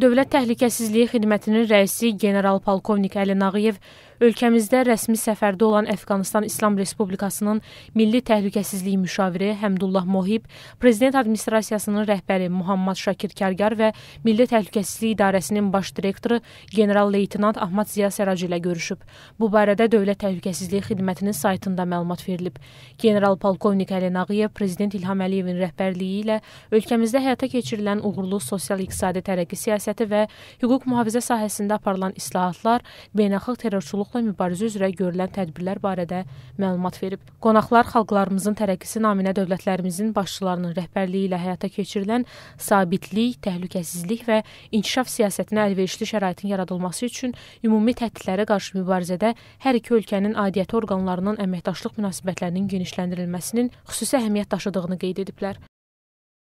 Dövlət Təhlükəsizliyi Xidmətinin rəisi general-polkovnik Əli Nağıyev Ölkəmizdə rəsmi səfərdə olan Əfqanistan İslam Respublikasının Milli Təhlükəsizlik müşaviri Həmdullah Mohib, Prezident Administrasiyasının rəhbəri Muhammad Şakir Kərgar və Milli Təhlükəsizlik İdarəsinin baş direktoru general-leytenant Ahmad Ziya Səracı ilə görüşüb. Bu barədə Dövlət Təhlükəsizlik Xidmətinin saytında məlumat verilib. General-polkovnik Əli Nağıyev Prezident İlham Əliyevin rəhbərliyi ilə ölkəmizdə həyata keçirilən uğurlu sosial-iqtisadi tərəqqi siyasəti və hüquq mühafizə sahəsində aparılan islahatlar, beynəlxalq terrorçuluq faşistliklə mübarizə üzrə görülən tədbirlər barədə məlumat verib. Qonaqlar xalqlarımızın tərəqqisi naminə dövlətlərimizin başçılarının rəhbərliyi ilə həyata keçirilən sabitlik, təhlükəsizlik və inkişaf siyasətinə əlverişli şəraitin yaradılması üçün ümumi təhdidlərə qarşı mübarizədə hər iki ölkənin aidiyyəti orqanlarının əməkdaşlıq münasibətlərinin genişləndirilməsinin xüsusi əhəmiyyət daşıdığını qeyd ediblər.